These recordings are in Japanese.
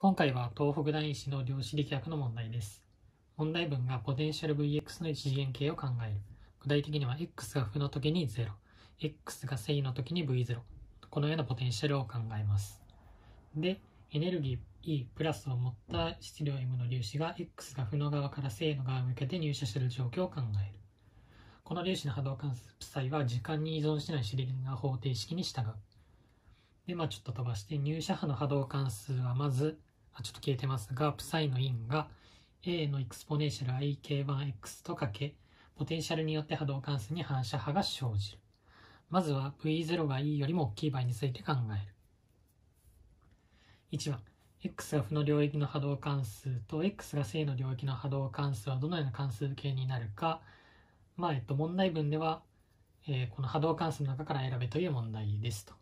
今回は東北大一の量子力学の問題です。問題文がポテンシャル Vx の一次元形を考える。具体的には x が負の時に0、x が正の時に v0。このようなポテンシャルを考えます。で、エネルギー E プラスを持った質量 M の粒子が X が負の側から正の側に向けて入射する状況を考える。この粒子の波動関数際は時間に依存しないシリンガー方程式に従う。で、まあちょっと飛ばして、入射波の波動関数はまずちょっと消えてますが、プサイの因が A のエクスポネンシャル ik1x とかけ、ポテンシャルによって波動関数に反射波が生じる。まずは V0 が E よりも大きい場合について考える。1番、X が負の領域の波動関数と X が正の領域の波動関数はどのような関数形になるか、まあ、えっと、問題文では、えー、この波動関数の中から選べという問題ですと。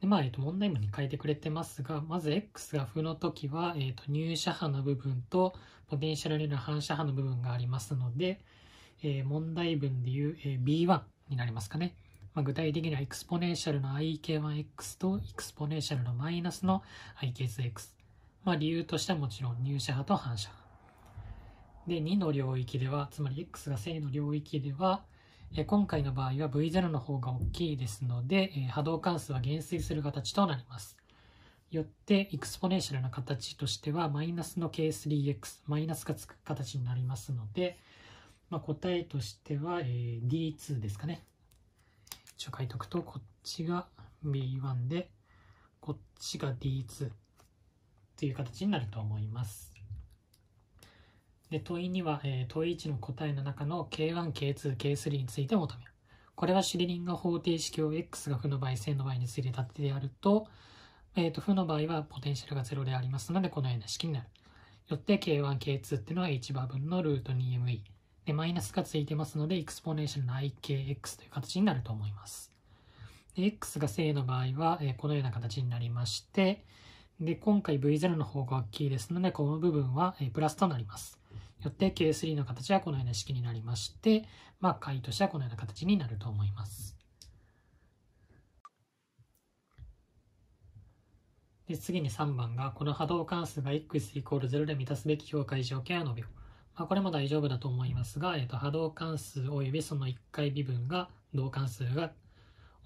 で、まあ、えっと、問題文に変えてくれてますが、まず X が負の時は、えっと、入射波の部分とポテンシャルによる反射波の部分がありますので、えー、問題文でいう、えー、B1 になりますかね。まあ、具体的にはエクスポネンシャルの IK1X とエクスポネンシャルのマイナスの IK2X。まあ、理由としてはもちろん入射波と反射波。で、2の領域では、つまり X が正の領域では、え今回の場合は V0 の方が大きいですので、え波動関数は減衰する形となります。よって、エクスポネンシャルな形としては、マイナスの K3X、マイナスがつく形になりますので、まあ、答えとしては、え D2 ですかね。一応書いておくと、こっちが B1 で、こっちが D2 という形になると思います。で、問いには、えー、問い1の答えの中の K1、K2、K3 について求めるこれはシリリンが方程式を X が負の場合、正の場合について立ててやると、えっ、ー、と、負の場合はポテンシャルが0でありますので、このような式になる。よって K1、K2 っていうのは h バー分のルート 2ME。で、マイナスがついてますので、エクスポネーションの IKX という形になると思います。で、X が正の場合は、えー、このような形になりまして、で、今回 V0 の方が大きいですので、この部分は、えー、プラスとなります。よって K3 の形はこのような式になりまして、まあ、解としてはこのような形になると思います。で次に3番が、この波動関数が x イコール0で満たすべき境界条件は伸びまあ、これも大丈夫だと思いますが、えー、と波動関数及びその1回微分が同関数が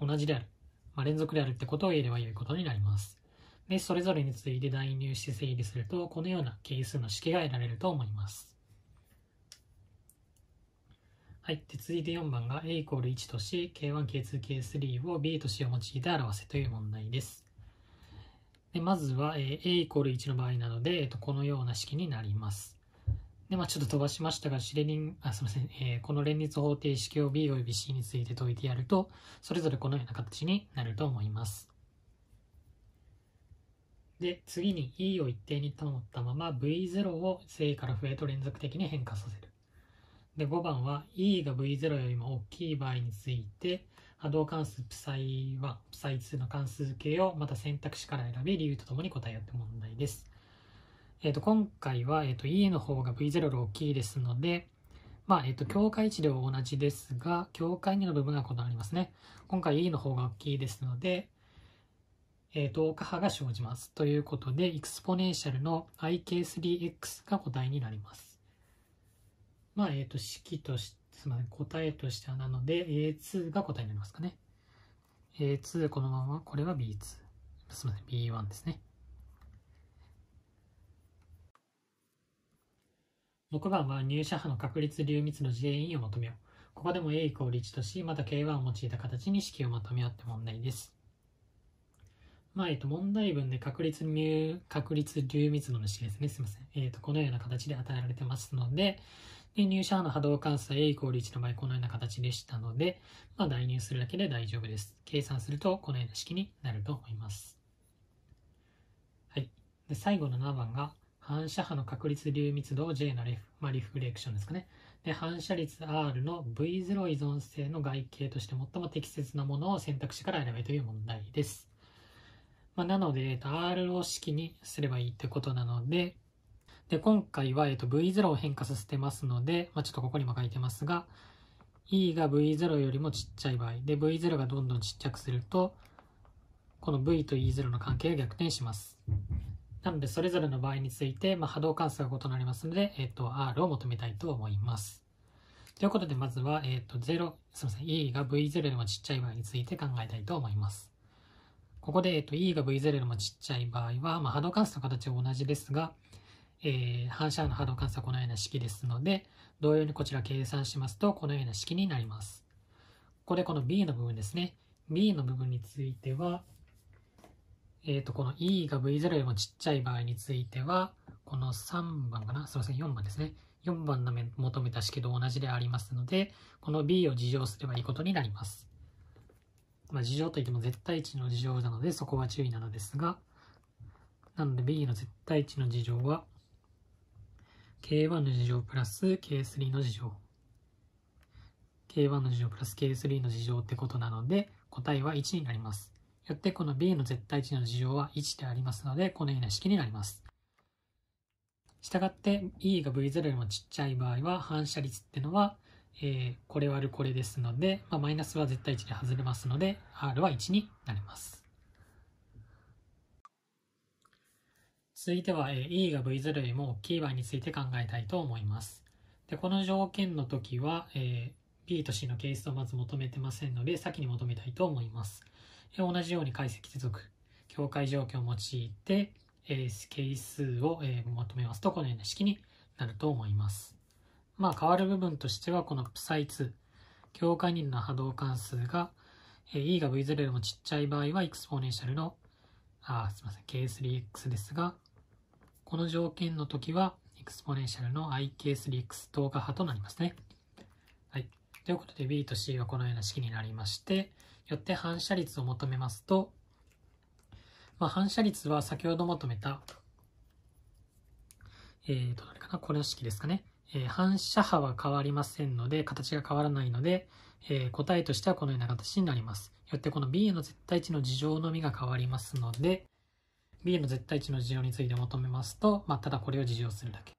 同じである、まあ、連続であるってことを言えれば良いことになります。で、それぞれについて代入して整理すると、このような係数の式が得られると思います。はい。で、続いて4番が A イコール1と C、K1、K2、K3 を B と C を用いて表せという問題です。でまずは、え A イコール1の場合なので、えとこのような式になります。で、まあ、ちょっと飛ばしましたが、シレリン、あ、すみません、えー、この連立方程式を B および C について解いてやると、それぞれこのような形になると思います。で、次に E を一定に保ったまま V0 を正から負へと連続的に変化させる。で、5番は E が V0 よりも大きい場合について、波動関数 Psi1、Psi2 の関数形をまた選択肢から選び、理由とともに答えよって問題です。えっ、ー、と、今回は、えっ、ー、と、E の方が V0 より大きいですので、まあ、えっ、ー、と、境界値では同じですが、境界2の部分が異なりますね。今回 E の方が大きいですので、えー、と、価波が生じます。ということで、エクスポネンシャルの IK3X が答えになります。まあ、えっ、ー、と、式として、すません、答えとしてはなので、A2 が答えになりますかね。A2 このまま、これは B2。すみません、B1 ですね。6番は入射波の確率流密度 JE を求めよう。ここでも A イコール1とし、また K1 を用いた形に式をまとめ合って問題です。まあ、えっ、と、問題文で確率入、確率流密度の式ですね。すみません。えっ、と、このような形で与えられてますので、で、入社波の波動関数は A イコール1の場合、このような形でしたので、まあ、代入するだけで大丈夫です。計算すると、このような式になると思います。はい。で、最後の7番が、反射波の確率流密度を J のリフ、まあ、リフレクションですかね。で、反射率 R の V0 依存性の外形として最も適切なものを選択肢から選べという問題です。まあ、なので、R を式にすればいいってことなので、で、今回は、えっと、V0 を変化させてますので、まあ、ちょっとここにも書いてますが、E が V0 よりもちっちゃい場合、で、V0 がどんどんちっちゃくすると、この V と E0 の関係が逆転します。なので、それぞれの場合について、まあ、波動関数が異なりますので、えっと、R を求めたいと思います。ということで、まずは、えっと、0、すみません、E が V0 よりもちっちゃい場合について考えたいと思います。ここで、えっと、E が V0 よりもちっちゃい場合は、まあ、波動関数の形は同じですが、えー、反射の波動関数はこのような式ですので、同様にこちら計算しますと、このような式になります。ここでこの B の部分ですね。B の部分については、えっ、ー、と、この E が V0 よりもちっちゃい場合については、この3番かなすいません、4番ですね。4番の求めた式と同じでありますので、この B を事乗すればいいことになります。まあ、事乗といっても絶対値の事乗なので、そこは注意なのですが、なので B の絶対値の事乗は、K1 の事情プラス K3 の事情。K1 の事情プラス K3 の事情ってことなので答えは1になります。よってこの B の絶対値の事情は1でありますのでこのような式になります。したがって E が V0 よりもちっちゃい場合は反射率ってのは、えー、これ割るこれですので、まあ、マイナスは絶対値で外れますので R は1になります。続いては、え E が V0 よりも大きい場合について考えたいと思います。でこの条件の時は、え B と C の係数をまず求めてませんので、先に求めたいと思います。え同じように解析接続、境界条件を用いて、え係数を、え求めますと、このような式になると思います。まあ、変わる部分としては、このプサイ2、境界人の波動関数が、え E が V0 よりもちっちゃい場合は、エクスポネンシャルの、あ、すみません、K3X ですが、この条件の時は、エクスポネンシャルの IK3X 等価派となりますね。はい。ということで、B と C はこのような式になりまして、よって反射率を求めますと、まあ、反射率は先ほど求めた、えー、と、どれかなこの式ですかね。えー、反射波は変わりませんので、形が変わらないので、えー、答えとしてはこのような形になります。よってこの B の絶対値の事情のみが変わりますので、B の絶対値の事情について求めますと、まあ、ただこれを事情するだけ。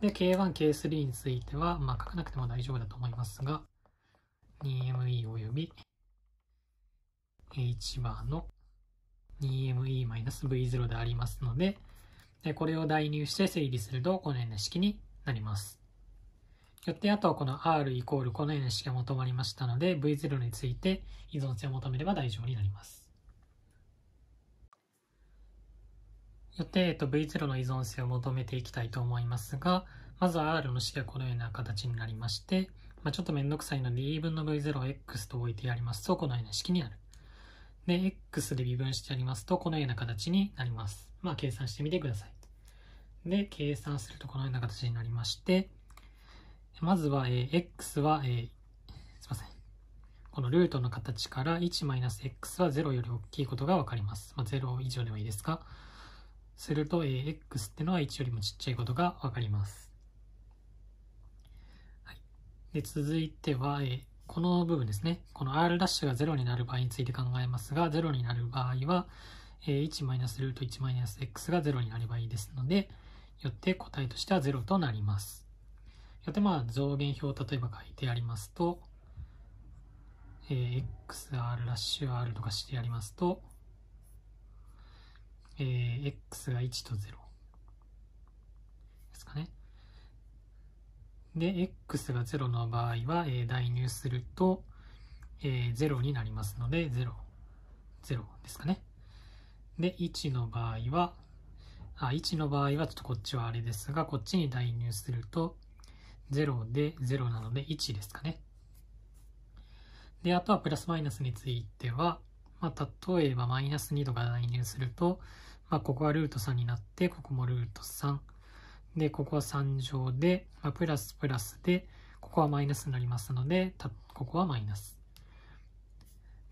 で、K1、K3 については、まあ、書かなくても大丈夫だと思いますが、2ME および H バーの 2ME-V0 でありますので、でこれを代入して整理すると、このような式になります。よって、あとはこの R イコールこのような式が求まりましたので、V0 について依存性を求めれば大丈夫になります。よって、えっと、V0 の依存性を求めていきたいと思いますが、まずは R の式がこのような形になりまして、まあ、ちょっとめんどくさいので E 分の V0 を X と置いてやりますと、このような式になる。で、X で微分してやりますと、このような形になります。まあ、計算してみてください。で、計算するとこのような形になりまして、まずは、え X は、えすいません。このルートの形から 1-X は0より大きいことがわかります。まあ、0以上でもいいですか。すると、ー、x ってのは1よりもちっちゃいことがわかります。はい、で続いては、えこの部分ですね。この R' が0になる場合について考えますが、0になる場合は、えー、ト 1-1-x が0になればいいですので、よって答えとしては0となります。よってまあ増減表を例えば書いてありますと、えー、xr ラッシュ r とかしてやりますと、えー、x が1と0ですかね。で、x が0の場合は、えー、代入すると、えー、0になりますので、0、0ですかね。で、1の場合は、あ、1の場合はちょっとこっちはあれですが、こっちに代入すると、0で0なので1ですかね。で、あとはプラスマイナスについては、まあ、例えばマイナス2度が代入すると、まあ、ここはルート3になって、ここもルート3。で、ここは3乗で、まあ、プラスプラスで、ここはマイナスになりますので、ここはマイナス。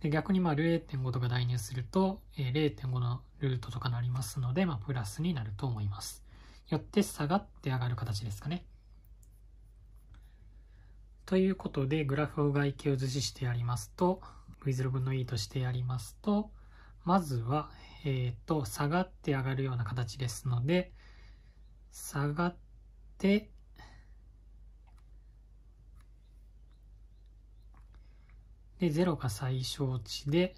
で逆にまあ0.5とか代入すると、えー、0.5のルートとかなりますので、まあ、プラスになると思います。よって下がって上がる形ですかね。ということで、グラフを外形を図示してやりますと、v0 分の e としてやりますと、まずは、えっ、ー、と、下がって上がるような形ですので、下がって、で、0が最小値で、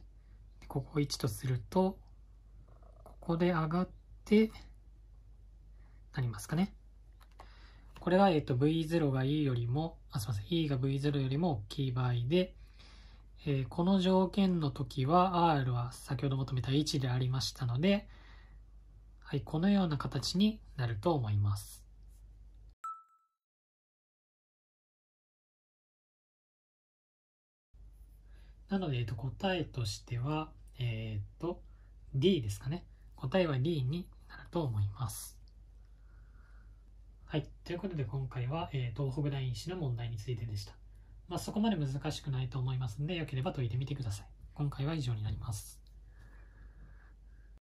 ここ1とすると、ここで上がって、なりますかね。これが、えっ、ー、と、v0 が e よりも、あ、すみません、e が v0 よりも大きい場合で、えー、この条件の時は R は先ほど求めた1でありましたので、はい、このような形になると思います。なので、えっと、答えとしては、えー、っと、D ですかね。答えは D になると思います。はい。ということで今回は、えー、東北大院士の問題についてでした。まあ、そこまで難しくないと思いますので、良ければ解いてみてください。今回は以上になります。